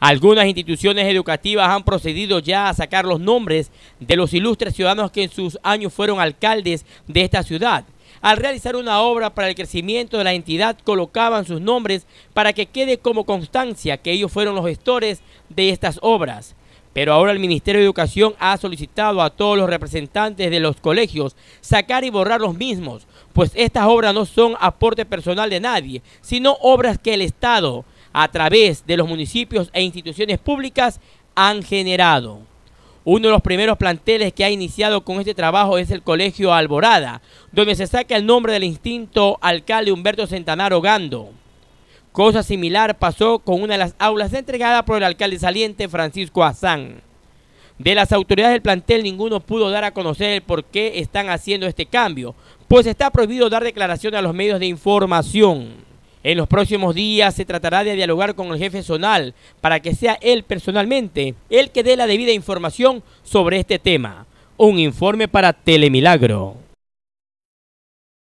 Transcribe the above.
Algunas instituciones educativas han procedido ya a sacar los nombres de los ilustres ciudadanos que en sus años fueron alcaldes de esta ciudad. Al realizar una obra para el crecimiento de la entidad colocaban sus nombres para que quede como constancia que ellos fueron los gestores de estas obras. Pero ahora el Ministerio de Educación ha solicitado a todos los representantes de los colegios sacar y borrar los mismos, pues estas obras no son aporte personal de nadie, sino obras que el Estado a través de los municipios e instituciones públicas han generado. Uno de los primeros planteles que ha iniciado con este trabajo es el Colegio Alborada, donde se saca el nombre del instinto alcalde Humberto Centanaro Gando. Cosa similar pasó con una de las aulas entregada por el alcalde saliente Francisco Azán. De las autoridades del plantel ninguno pudo dar a conocer el por qué están haciendo este cambio, pues está prohibido dar declaración a los medios de información. En los próximos días se tratará de dialogar con el jefe zonal para que sea él personalmente el que dé la debida información sobre este tema. Un informe para Telemilagro.